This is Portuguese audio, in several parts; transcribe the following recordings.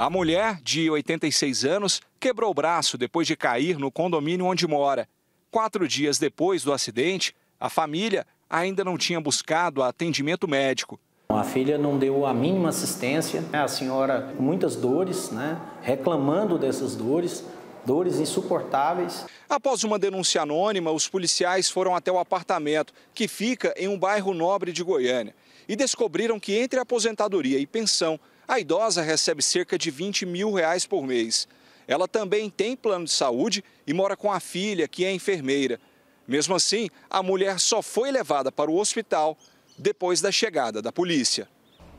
A mulher, de 86 anos, quebrou o braço depois de cair no condomínio onde mora. Quatro dias depois do acidente, a família ainda não tinha buscado atendimento médico. A filha não deu a mínima assistência, né? a senhora com muitas dores, né, reclamando dessas dores, dores insuportáveis. Após uma denúncia anônima, os policiais foram até o apartamento, que fica em um bairro nobre de Goiânia, e descobriram que entre aposentadoria e pensão, a idosa recebe cerca de 20 mil reais por mês. Ela também tem plano de saúde e mora com a filha, que é enfermeira. Mesmo assim, a mulher só foi levada para o hospital depois da chegada da polícia.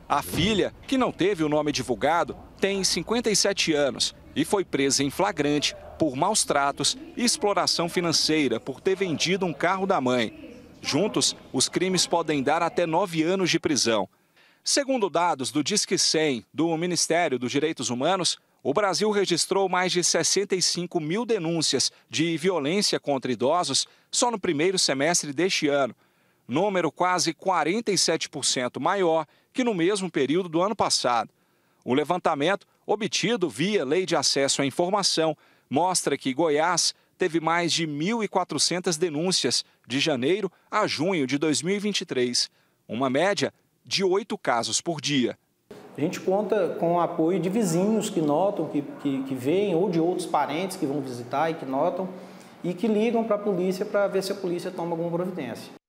A filha, que não teve o nome divulgado, tem 57 anos e foi presa em flagrante por maus tratos e exploração financeira por ter vendido um carro da mãe. Juntos, os crimes podem dar até nove anos de prisão. Segundo dados do Disque 100 do Ministério dos Direitos Humanos, o Brasil registrou mais de 65 mil denúncias de violência contra idosos só no primeiro semestre deste ano, número quase 47% maior que no mesmo período do ano passado. O levantamento, obtido via Lei de Acesso à Informação, mostra que Goiás teve mais de 1.400 denúncias de janeiro a junho de 2023, uma média de oito casos por dia. A gente conta com o apoio de vizinhos que notam, que, que, que veem, ou de outros parentes que vão visitar e que notam, e que ligam para a polícia para ver se a polícia toma alguma providência.